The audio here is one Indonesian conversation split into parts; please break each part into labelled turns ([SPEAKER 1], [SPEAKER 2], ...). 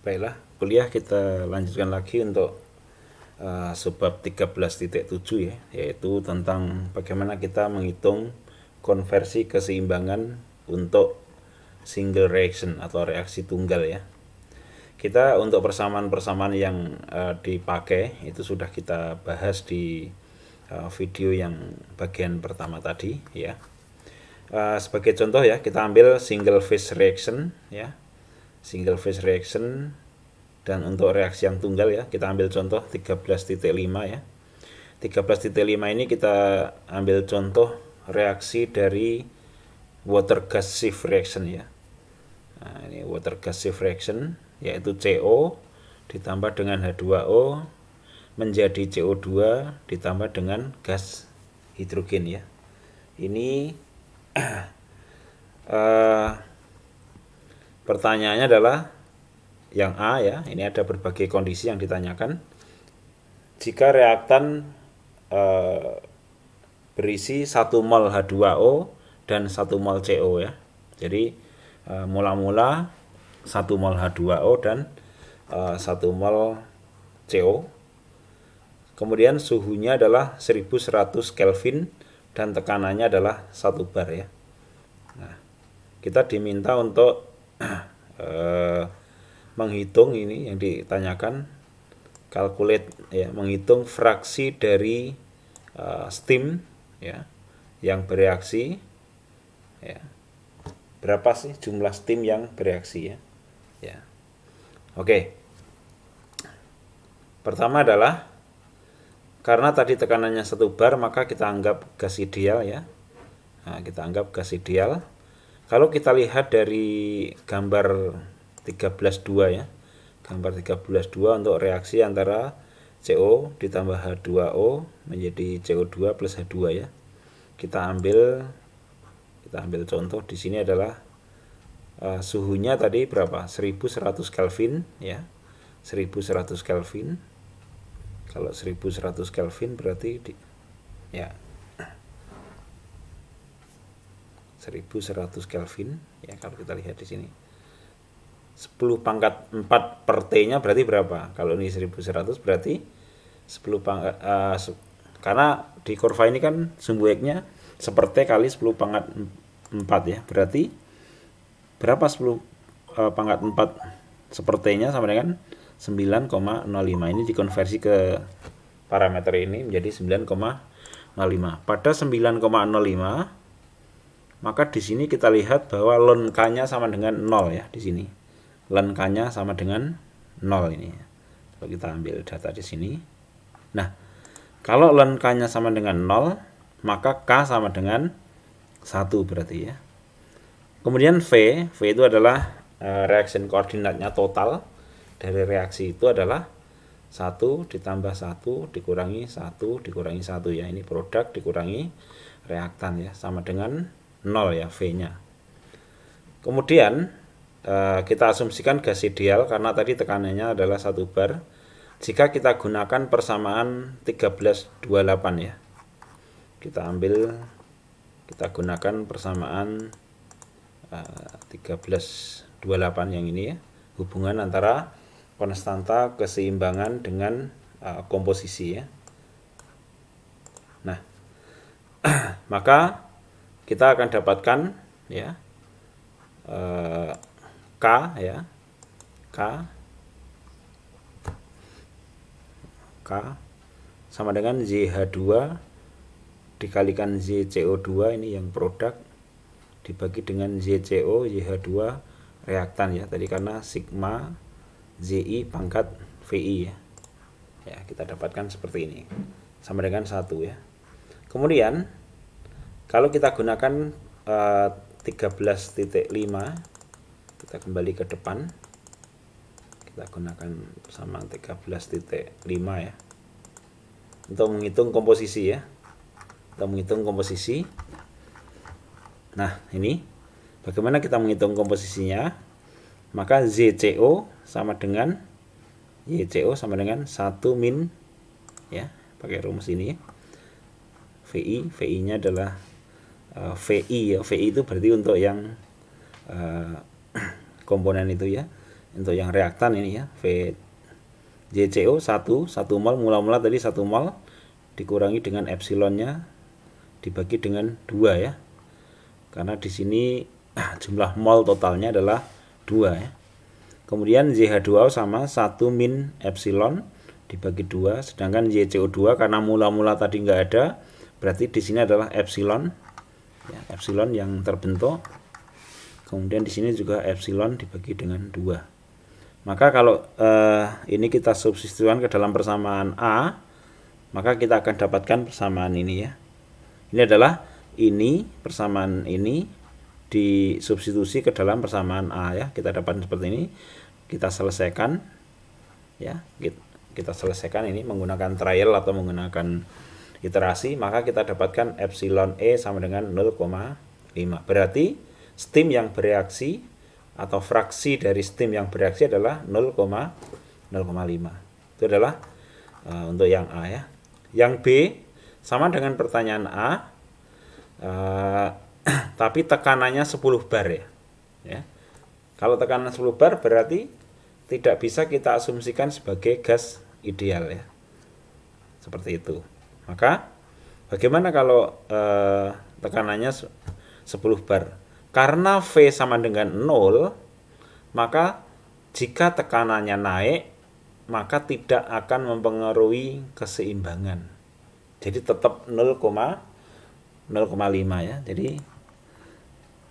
[SPEAKER 1] Baiklah, kuliah kita lanjutkan lagi untuk uh, sebab 13.7 ya, yaitu tentang bagaimana kita menghitung konversi keseimbangan untuk single reaction atau reaksi tunggal ya. Kita untuk persamaan-persamaan yang uh, dipakai itu sudah kita bahas di uh, video yang bagian pertama tadi ya. Uh, sebagai contoh ya, kita ambil single phase reaction ya single phase reaction dan untuk reaksi yang tunggal ya kita ambil contoh 13.5 ya 13.5 ini kita ambil contoh reaksi dari water gas shift reaction ya nah, ini water gas shift reaction yaitu CO ditambah dengan H2O menjadi CO2 ditambah dengan gas hidrogen ya ini uh, Pertanyaannya adalah yang A ya, ini ada berbagai kondisi yang ditanyakan. Jika reaktan e, berisi 1 mol H2O dan 1 mol CO ya. Jadi eh, mula-mula e, 1 mol H2O dan e, eh, 1 mol CO. Kemudian suhunya adalah 1100 Kelvin dan tekanannya adalah 1 bar ya. Nah, kita diminta untuk eh, menghitung ini yang ditanyakan calculate ya menghitung fraksi dari uh, steam ya yang bereaksi ya berapa sih jumlah steam yang bereaksi ya ya oke pertama adalah karena tadi tekanannya satu bar maka kita anggap gas ideal ya nah, kita anggap gas ideal kalau kita lihat dari gambar 13.2 ya. Gambar 13.2 untuk reaksi antara CO ditambah H2O menjadi CO2 plus H2 ya. Kita ambil kita ambil contoh di sini adalah uh, suhunya tadi berapa? 1100 Kelvin ya. 1100 Kelvin. Kalau 1100 Kelvin berarti di, ya 1100 Kelvin ya kalau kita lihat di sini 10 pangkat 4 per T nya berarti berapa kalau ini 1100 berarti 10 pangkat uh, karena di kurva ini kan sumbu X nya seperti kali 10 pangkat 4 ya berarti berapa 10 uh, eh, pangkat 4 seperti-nya sama dengan 9,05 ini dikonversi ke parameter ini menjadi 9,05 pada 9,05 maka di sini kita lihat bahwa ln k-nya sama dengan 0 ya di sini. Ln k-nya sama dengan 0 ini. Coba kita ambil data di sini. Nah, kalau ln k-nya sama dengan 0, maka k sama dengan 1 berarti ya. Kemudian V, V itu adalah eh, reaction koordinatnya total dari reaksi itu adalah 1 ditambah 1 dikurangi 1 dikurangi 1 ya. Ini produk dikurangi reaktan ya sama dengan 0 ya V-nya. Kemudian eh, kita asumsikan gas ideal karena tadi tekanannya adalah satu bar. Jika kita gunakan persamaan 1328 ya. Kita ambil kita gunakan persamaan 1328 eh, yang ini ya. Hubungan antara konstanta keseimbangan dengan eh, komposisi ya. Nah, maka kita akan dapatkan ya eh, K ya K K sama dengan ZH2 dikalikan ZCO2 ini yang produk dibagi dengan ZCO ZH2 reaktan ya tadi karena sigma ZI pangkat VI ya ya kita dapatkan seperti ini sama dengan satu ya kemudian kalau kita gunakan uh, eh, 13.5 kita kembali ke depan kita gunakan sama 13.5 ya untuk menghitung komposisi ya untuk menghitung komposisi nah ini bagaimana kita menghitung komposisinya maka ZCO sama dengan YCO sama dengan 1 min ya pakai rumus ini VI VI nya adalah uh, eh, VI ya VI itu berarti untuk yang uh, komponen itu ya untuk yang reaktan ini ya V JCO 1 1 mol mula-mula tadi 1 mol dikurangi dengan epsilonnya dibagi dengan 2 ya karena di sini jumlah mol totalnya adalah 2 ya kemudian ZH2O sama 1 min epsilon dibagi 2 sedangkan YCO2 karena mula-mula tadi nggak ada berarti di sini adalah epsilon ya, epsilon yang terbentuk kemudian di sini juga epsilon dibagi dengan dua maka kalau eh, ini kita substitusikan ke dalam persamaan A maka kita akan dapatkan persamaan ini ya ini adalah ini persamaan ini disubstitusi ke dalam persamaan A ya kita dapat seperti ini kita selesaikan ya kita selesaikan ini menggunakan trial atau menggunakan iterasi maka kita dapatkan epsilon E sama dengan 0,5 berarti steam yang bereaksi atau fraksi dari steam yang bereaksi adalah 0,05 itu adalah uh, untuk yang A ya yang B sama dengan pertanyaan A uh, tapi tekanannya 10 bar ya. ya kalau tekanan 10 bar berarti tidak bisa kita asumsikan sebagai gas ideal ya seperti itu maka bagaimana kalau uh, tekanannya 10 bar? Karena V sama dengan 0, maka jika tekanannya naik, maka tidak akan mempengaruhi keseimbangan. Jadi tetap 0,5 ya. Jadi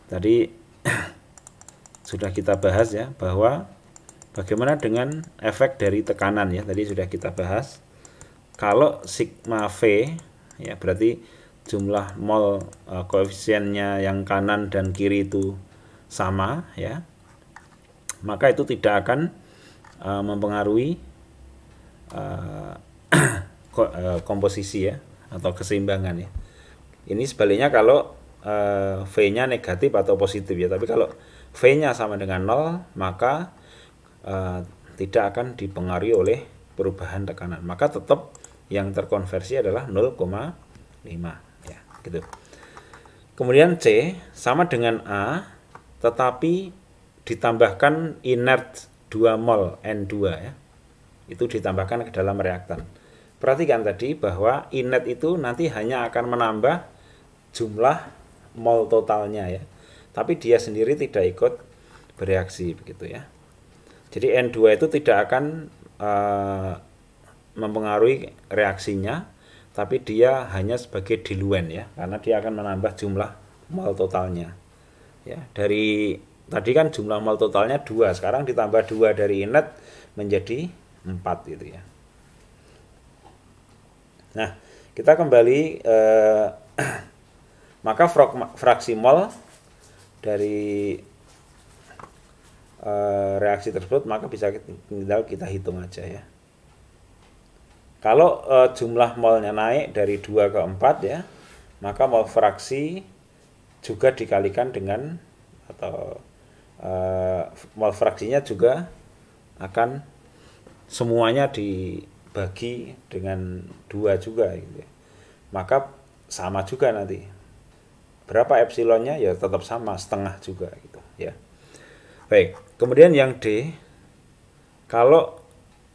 [SPEAKER 1] tadi sudah kita bahas ya bahwa bagaimana dengan efek dari tekanan ya. Tadi sudah kita bahas. Kalau sigma V ya berarti jumlah mol uh, e, koefisiennya yang kanan dan kiri itu sama ya. Maka itu tidak akan uh, mempengaruhi uh, ko uh, komposisi ya atau keseimbangan ya. Ini sebaliknya kalau uh, V-nya negatif atau positif ya, tapi kalau V-nya sama dengan 0 maka uh, tidak akan dipengaruhi oleh perubahan tekanan. Maka tetap yang terkonversi adalah 0,5 ya gitu. Kemudian C sama dengan A tetapi ditambahkan inert 2 mol N2 ya. Itu ditambahkan ke dalam reaktan. Perhatikan tadi bahwa inert itu nanti hanya akan menambah jumlah mol totalnya ya. Tapi dia sendiri tidak ikut bereaksi begitu ya. Jadi N2 itu tidak akan eh, mempengaruhi reaksinya tapi dia hanya sebagai diluen ya karena dia akan menambah jumlah mol totalnya ya dari tadi kan jumlah mol totalnya dua sekarang ditambah dua dari inlet menjadi empat gitu ya nah kita kembali eh, maka fraksi mol dari eh, reaksi tersebut maka bisa kita, kita hitung aja ya kalau uh, jumlah molnya naik dari 2 ke 4 ya, maka mol fraksi juga dikalikan dengan atau uh, eh, mol fraksinya juga akan semuanya dibagi dengan dua juga gitu ya. Maka sama juga nanti. Berapa epsilonnya ya tetap sama setengah juga gitu ya. Baik, kemudian yang D kalau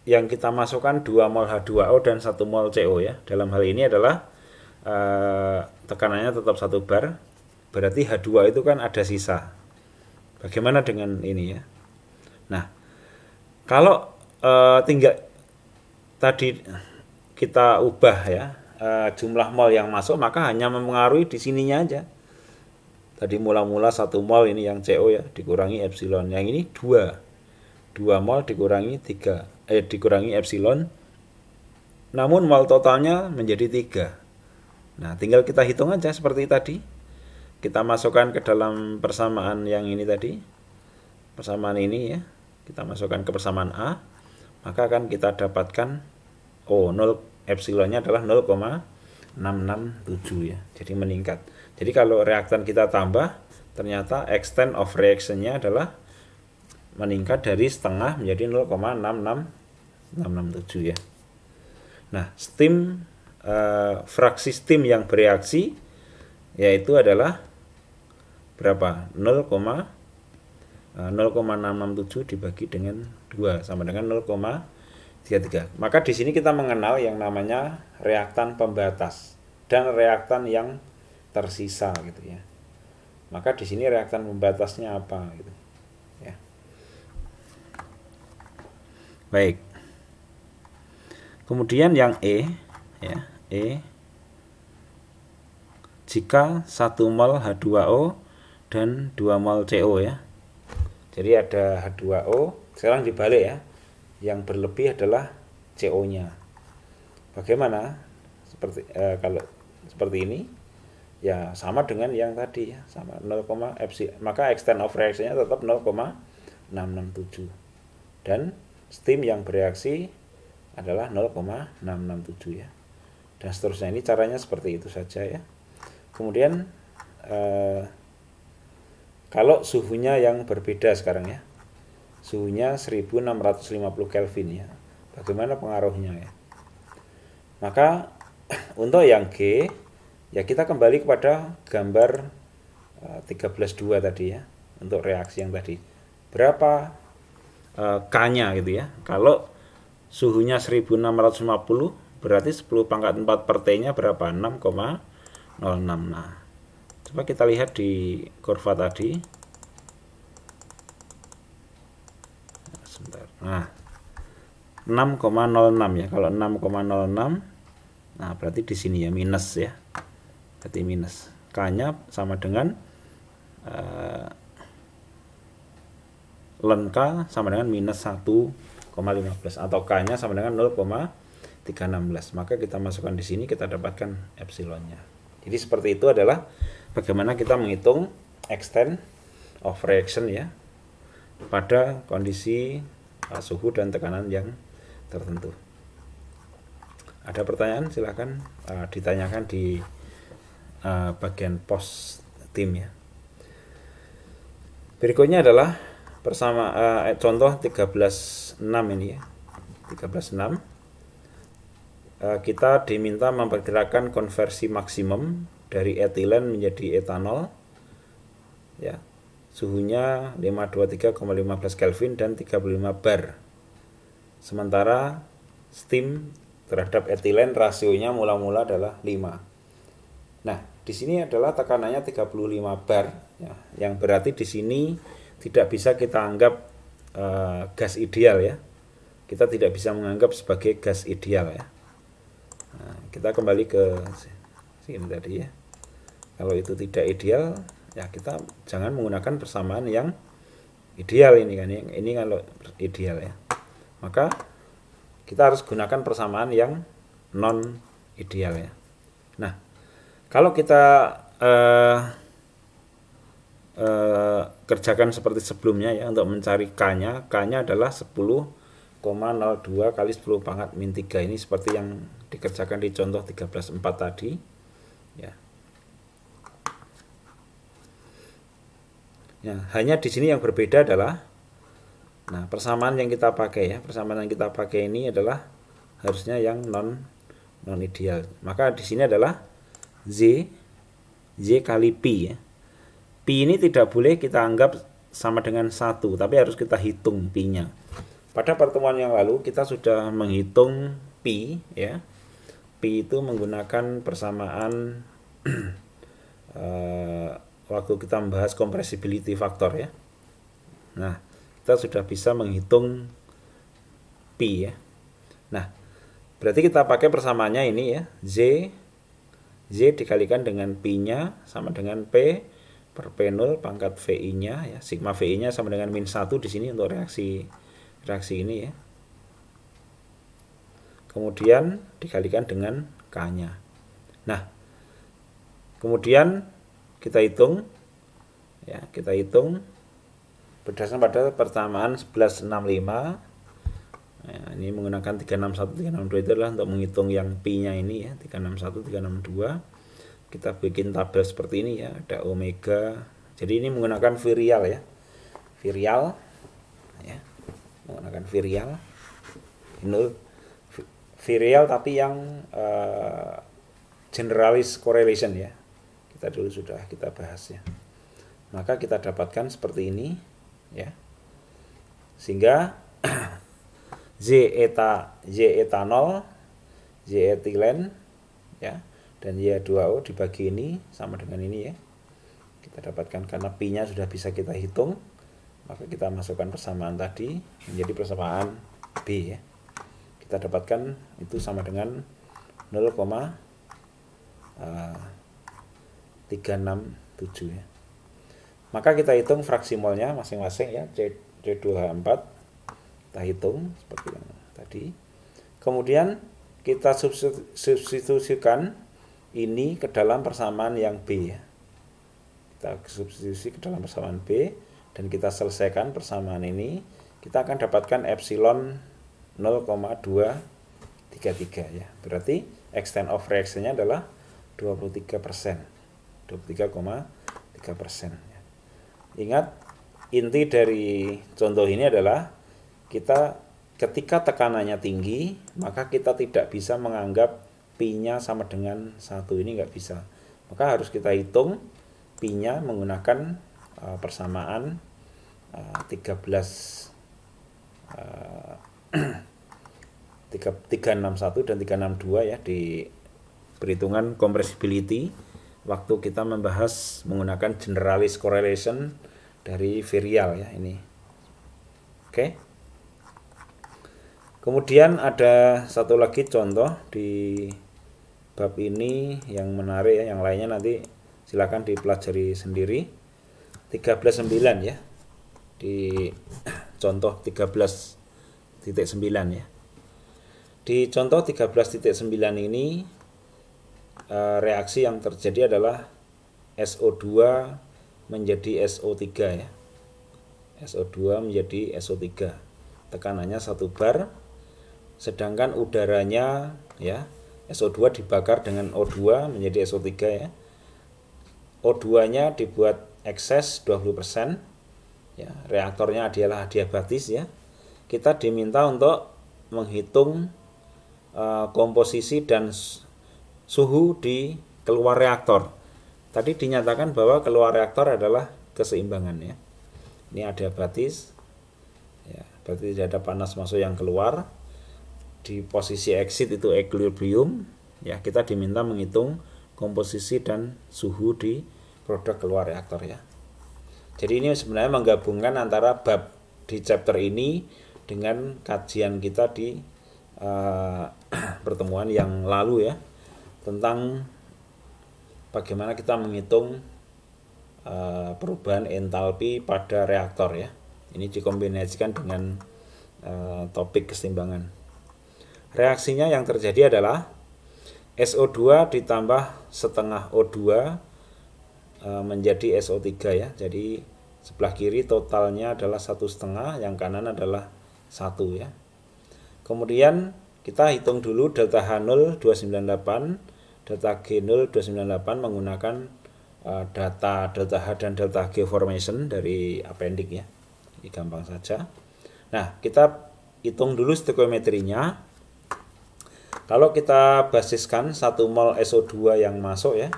[SPEAKER 1] yang kita masukkan 2 mol H2O dan 1 mol CO ya. Dalam hal ini adalah uh, tekanannya tetap satu bar, berarti H2 itu kan ada sisa. Bagaimana dengan ini ya? Nah, kalau uh, tinggal tadi kita ubah ya uh, jumlah mol yang masuk maka hanya mempengaruhi di sininya aja. Tadi mula-mula satu mol ini yang CO ya dikurangi epsilon, yang ini 2. 2 mol dikurangi 3 eh, dikurangi epsilon. Namun mol totalnya menjadi 3. Nah, tinggal kita hitung aja seperti tadi. Kita masukkan ke dalam persamaan yang ini tadi. Persamaan ini ya. Kita masukkan ke persamaan A. Maka akan kita dapatkan, oh 0 epsilonnya adalah 0,667 ya. Jadi meningkat. Jadi kalau reaktan kita tambah, ternyata extent of reactionnya nya adalah meningkat dari setengah menjadi 0,66667 ya. Nah, steam eh, fraksi steam yang bereaksi yaitu adalah berapa? 0, 0,667 eh, dibagi dengan 2 sama dengan 0,33. Maka di sini kita mengenal yang namanya reaktan pembatas dan reaktan yang tersisa gitu ya. Maka di sini reaktan pembatasnya apa gitu. Baik. Kemudian yang E ya, E jika 1 mol H2O dan 2 mol CO ya. Jadi ada H2O, sekarang dibalik ya. Yang berlebih adalah CO-nya. Bagaimana? Seperti eh, kalau seperti ini ya sama dengan yang tadi ya, sama 0, epsilon. Maka extent of reaction-nya tetap 0,667. Dan steam yang bereaksi adalah 0,667 ya dan seterusnya ini caranya seperti itu saja ya kemudian eh, kalau suhunya yang berbeda sekarang ya suhunya 1650 Kelvin ya bagaimana pengaruhnya ya maka untuk yang G ya kita kembali kepada gambar 13.2 eh, tadi ya untuk reaksi yang tadi berapa Eh, K-nya gitu ya. Kalau suhunya 1650 berarti 10 pangkat 4 per T-nya berapa? 6,06. Nah, coba kita lihat di kurva tadi. Nah, sebentar. Nah, 6,06 ya. Kalau 6,06 Nah, berarti di sini ya minus ya. Berarti minus. K-nya sama dengan eh, len K sama dengan minus 1,15 atau K-nya sama dengan 0,316. Maka kita masukkan di sini kita dapatkan epsilonnya. Jadi seperti itu adalah bagaimana kita menghitung extent of reaction ya pada kondisi uh, suhu dan tekanan yang tertentu. Ada pertanyaan silahkan uh, ditanyakan di uh, bagian post tim ya. Berikutnya adalah bersama eh, eh contoh 13.6 ini ya 13.6 uh, eh, kita diminta memperkirakan konversi maksimum dari etilen menjadi etanol ya suhunya 523,15 Kelvin dan 35 bar sementara steam terhadap etilen rasionya mula-mula adalah 5 nah di sini adalah tekanannya 35 bar ya, yang berarti di sini tidak bisa kita anggap uh, gas ideal ya. Kita tidak bisa menganggap sebagai gas ideal ya. Nah, kita kembali ke sini tadi ya. Kalau itu tidak ideal, ya kita jangan menggunakan persamaan yang ideal ini kan. Ini kalau ideal ya. Maka kita harus gunakan persamaan yang non ideal ya. Nah, kalau kita eh, Eh, kerjakan seperti sebelumnya ya untuk mencari K-nya. K-nya adalah 10,02 kali 10 pangkat min 3 ini seperti yang dikerjakan di contoh 13.4 tadi. Ya. ya. hanya di sini yang berbeda adalah nah persamaan yang kita pakai ya, persamaan yang kita pakai ini adalah harusnya yang non non ideal. Maka di sini adalah Z Z kali pi ya. Pi ini tidak boleh kita anggap sama dengan satu, tapi harus kita hitung pi-nya. Pada pertemuan yang lalu kita sudah menghitung pi, ya. Pi itu menggunakan persamaan eh, waktu kita membahas compressibility factor ya. Nah, kita sudah bisa menghitung pi ya. Nah, berarti kita pakai persamaannya ini ya, z z dikalikan dengan pi-nya sama dengan p per Perpenol pangkat VI-nya ya, sigma VI-nya sama dengan min 1 di sini untuk reaksi reaksi ini ya. Kemudian dikalikan dengan K-nya. Nah, kemudian kita hitung ya, kita hitung berdasarkan pada pertamaan 1165 ya, ini menggunakan 361 362 itu adalah untuk menghitung yang pi nya ini ya 361 362 kita bikin tabel seperti ini ya ada omega jadi ini menggunakan virial ya virial ya menggunakan virial ini virial tapi yang uh, generalis correlation ya kita dulu sudah kita bahas ya maka kita dapatkan seperti ini ya sehingga Z eta Z etanol Z etilen ya dan Y2O dibagi ini sama dengan ini ya kita dapatkan karena P-nya sudah bisa kita hitung maka kita masukkan persamaan tadi menjadi persamaan B ya kita dapatkan itu sama dengan 0, uh, 367 ya maka kita hitung fraksi molnya masing-masing ya C, C2H4 kita hitung seperti yang tadi kemudian kita substitusikan ini ke dalam persamaan yang B ya. Kita substitusi ke dalam persamaan B dan kita selesaikan persamaan ini, kita akan dapatkan epsilon 0,233 ya. Berarti extent of reaction-nya adalah 23%. 23,3%. Ya. Ingat inti dari contoh ini adalah kita ketika tekanannya tinggi, maka kita tidak bisa menganggap P-nya sama dengan satu ini nggak bisa. Maka harus kita hitung P-nya menggunakan uh, persamaan uh, 13 uh, 361 dan 362 ya di perhitungan compressibility waktu kita membahas menggunakan generalis correlation dari virial ya ini. Oke. Okay. Kemudian ada satu lagi contoh di bab ini yang menarik ya, yang lainnya nanti silakan dipelajari sendiri. 13.9 ya. ya. Di contoh 13.9 ya. Di contoh 13.9 ini e, reaksi yang terjadi adalah SO2 menjadi SO3 ya. SO2 menjadi SO3. Tekanannya 1 bar sedangkan udaranya ya SO2 dibakar dengan O2 menjadi SO3 ya. O2-nya dibuat ekses 20%. Ya, reaktornya adalah adiabatis ya. Kita diminta untuk menghitung uh, komposisi dan suhu di keluar reaktor. Tadi dinyatakan bahwa keluar reaktor adalah keseimbangan ya. Ini adiabatis. Ya, berarti tidak ada panas masuk yang keluar di posisi exit itu equilibrium ya kita diminta menghitung komposisi dan suhu di produk keluar reaktor ya jadi ini sebenarnya menggabungkan antara bab di chapter ini dengan kajian kita di uh, pertemuan yang lalu ya tentang bagaimana kita menghitung uh, perubahan entalpi pada reaktor ya ini dikombinasikan dengan uh, topik keseimbangan Reaksinya yang terjadi adalah SO2 ditambah setengah O2 e, menjadi SO3 ya. Jadi sebelah kiri totalnya adalah satu setengah, yang kanan adalah satu ya. Kemudian kita hitung dulu delta H0 298, delta G0 298 menggunakan e, data delta H dan delta G formation dari appendix ya. Ini gampang saja. Nah, kita hitung dulu stekometrinya kalau kita basiskan satu mol SO2 yang masuk ya,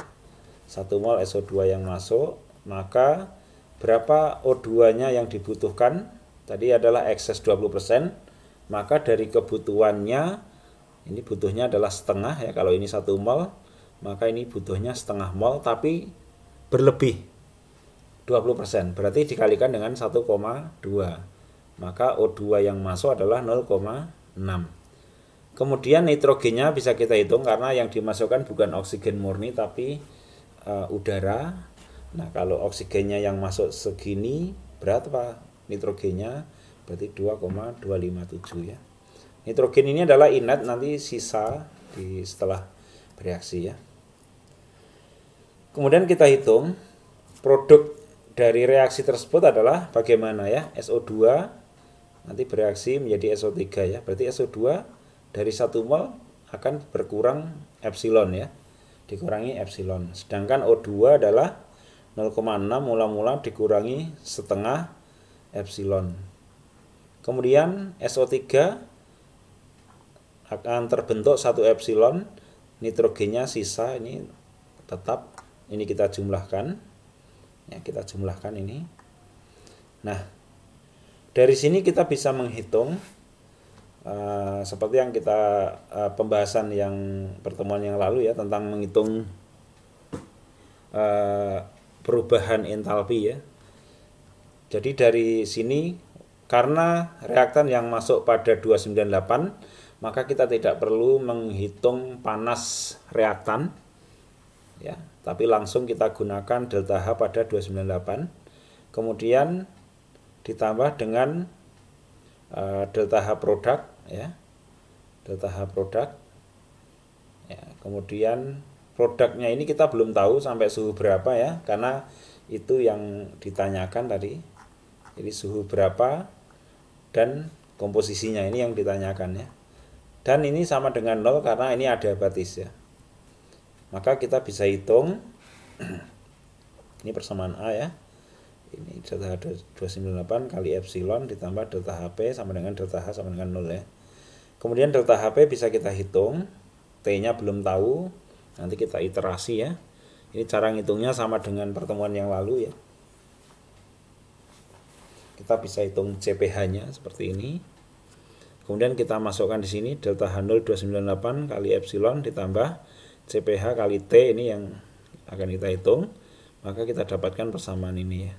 [SPEAKER 1] satu mol SO2 yang masuk, maka berapa O2-nya yang dibutuhkan? Tadi adalah excess 20%, maka dari kebutuhannya ini butuhnya adalah setengah ya kalau ini satu mol maka ini butuhnya setengah mol tapi berlebih 20% berarti dikalikan dengan 1,2 maka O2 yang masuk adalah 0,6 Kemudian nitrogennya bisa kita hitung karena yang dimasukkan bukan oksigen murni tapi uh, udara. Nah, kalau oksigennya yang masuk segini, berat apa nitrogennya? Berarti 2,257 ya. Nitrogen ini adalah inat nanti sisa di setelah bereaksi ya. Kemudian kita hitung produk dari reaksi tersebut adalah bagaimana ya? SO2 nanti bereaksi menjadi SO3 ya. Berarti SO2 dari satu mol akan berkurang epsilon ya dikurangi epsilon sedangkan O2 adalah 0,6 mula-mula dikurangi setengah epsilon kemudian SO3 akan terbentuk satu epsilon nitrogennya sisa ini tetap ini kita jumlahkan ya kita jumlahkan ini nah dari sini kita bisa menghitung Uh, seperti yang kita uh, pembahasan yang pertemuan yang lalu ya tentang menghitung uh, perubahan entalpi ya. Jadi dari sini karena reaktan yang masuk pada 298 maka kita tidak perlu menghitung panas reaktan ya, tapi langsung kita gunakan delta H pada 298. Kemudian ditambah dengan uh, delta H produk ya data H produk ya, kemudian produknya ini kita belum tahu sampai suhu berapa ya karena itu yang ditanyakan tadi jadi suhu berapa dan komposisinya ini yang ditanyakan ya dan ini sama dengan nol karena ini ada batis ya maka kita bisa hitung ini persamaan A ya ini delta H298 kali epsilon ditambah delta HP sama dengan delta H sama dengan 0 ya Kemudian delta HP bisa kita hitung, T-nya belum tahu, nanti kita iterasi ya. Ini cara ngitungnya sama dengan pertemuan yang lalu ya. Kita bisa hitung CPH-nya seperti ini. Kemudian kita masukkan di sini delta H0 298 kali epsilon ditambah CPH kali T ini yang akan kita hitung. Maka kita dapatkan persamaan ini ya.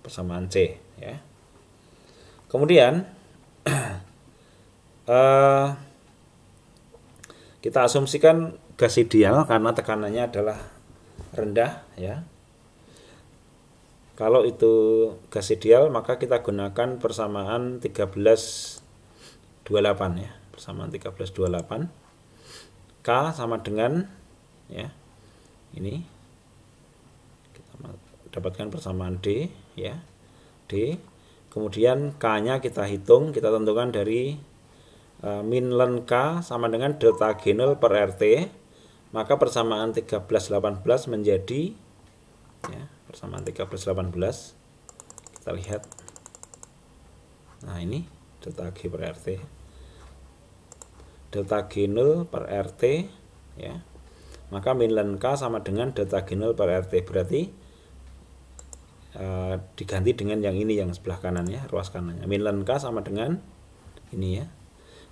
[SPEAKER 1] Persamaan C ya. Kemudian Eh, kita asumsikan gas ideal karena tekanannya adalah rendah ya. Kalau itu gas ideal maka kita gunakan persamaan 1328 ya, persamaan 1328. K sama dengan ya. Ini kita dapatkan persamaan D ya. D kemudian K-nya kita hitung, kita tentukan dari Eh, minlen K sama dengan delta genel per RT maka persamaan 1318 menjadi ya, persamaan 1318 kita lihat nah ini delta G per RT delta G 0 per RT ya maka minlen K sama dengan delta G 0 per RT berarti uh, diganti dengan yang ini yang sebelah kanan ya ruas kanannya minlen K sama dengan ini ya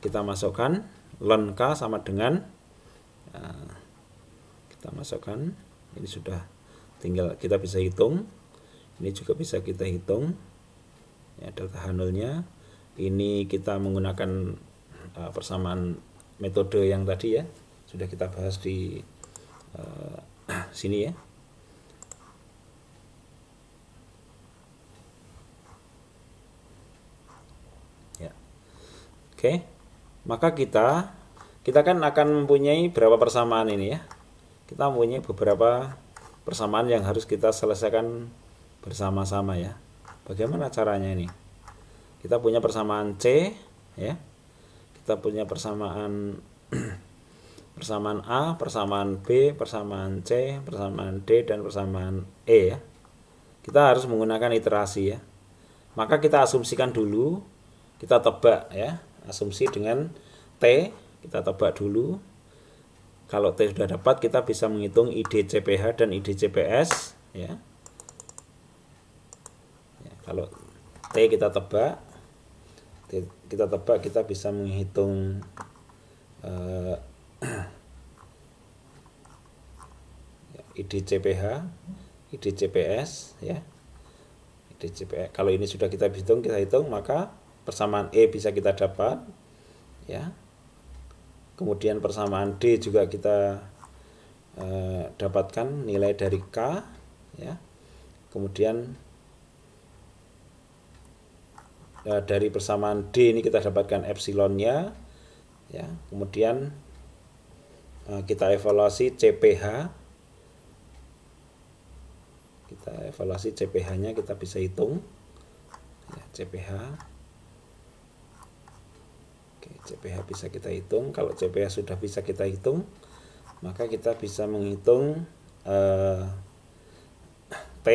[SPEAKER 1] kita masukkan len k sama dengan ya, kita masukkan ini sudah tinggal kita bisa hitung ini juga bisa kita hitung ya delta h nolnya ini kita menggunakan e, persamaan metode yang tadi ya sudah kita bahas di uh, sini ya ya oke okay maka kita kita kan akan mempunyai berapa persamaan ini ya kita mempunyai beberapa persamaan yang harus kita selesaikan bersama-sama ya bagaimana caranya ini kita punya persamaan C ya kita punya persamaan persamaan A, persamaan B, persamaan C, persamaan D dan persamaan E ya. Kita harus menggunakan iterasi ya. Maka kita asumsikan dulu, kita tebak ya asumsi dengan T kita tebak dulu kalau T sudah dapat kita bisa menghitung ID CPH dan IDCPS ya. ya kalau T kita tebak T kita tebak kita bisa menghitung uh, ID IDCPS ya IDCPS kalau ini sudah kita hitung kita hitung maka persamaan E bisa kita dapat ya kemudian persamaan D juga kita e, dapatkan nilai dari K ya kemudian e, dari persamaan D ini kita dapatkan epsilonnya ya kemudian e, kita evaluasi CPH kita evaluasi CPH nya kita bisa hitung ya, CPH Oke, CPH bisa kita hitung. Kalau CPH sudah bisa kita hitung, maka kita bisa menghitung eh, T.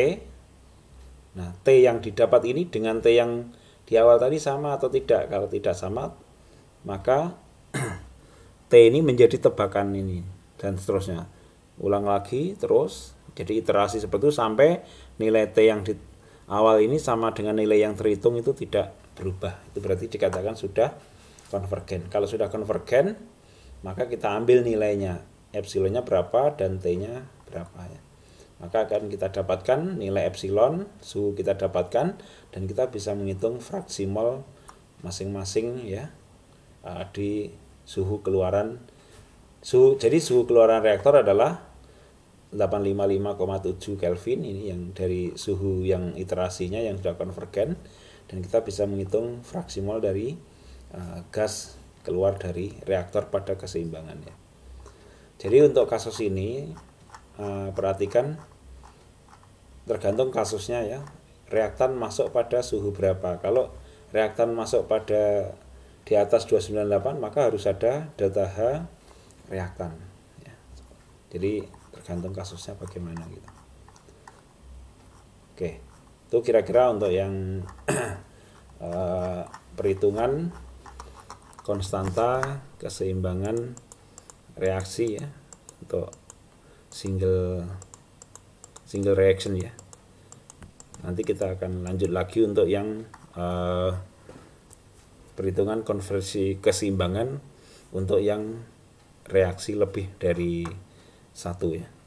[SPEAKER 1] Nah, T yang didapat ini dengan T yang di awal tadi sama atau tidak. Kalau tidak sama, maka T ini menjadi tebakan ini dan seterusnya. Ulang lagi terus. Jadi iterasi seperti itu sampai nilai T yang di awal ini sama dengan nilai yang terhitung itu tidak berubah. Itu berarti dikatakan sudah konvergen. Kalau sudah konvergen, maka kita ambil nilainya. Epsilonnya berapa dan T-nya berapa ya. Maka akan kita dapatkan nilai epsilon, suhu kita dapatkan, dan kita bisa menghitung fraksimal masing-masing ya eh, di suhu keluaran suhu jadi suhu keluaran reaktor adalah 855,7 Kelvin ini yang dari suhu yang iterasinya yang sudah konvergen dan kita bisa menghitung fraksimal dari Eh, gas keluar dari reaktor pada keseimbangannya. Jadi untuk kasus ini eh, perhatikan tergantung kasusnya ya reaktan masuk pada suhu berapa. Kalau reaktan masuk pada di atas 298 maka harus ada delta H reaktan. Ya. Jadi tergantung kasusnya bagaimana gitu. Oke, itu kira-kira untuk yang eh, perhitungan konstanta keseimbangan reaksi ya untuk single single reaction ya nanti kita akan lanjut lagi untuk yang uh, perhitungan konversi keseimbangan untuk yang reaksi lebih dari satu ya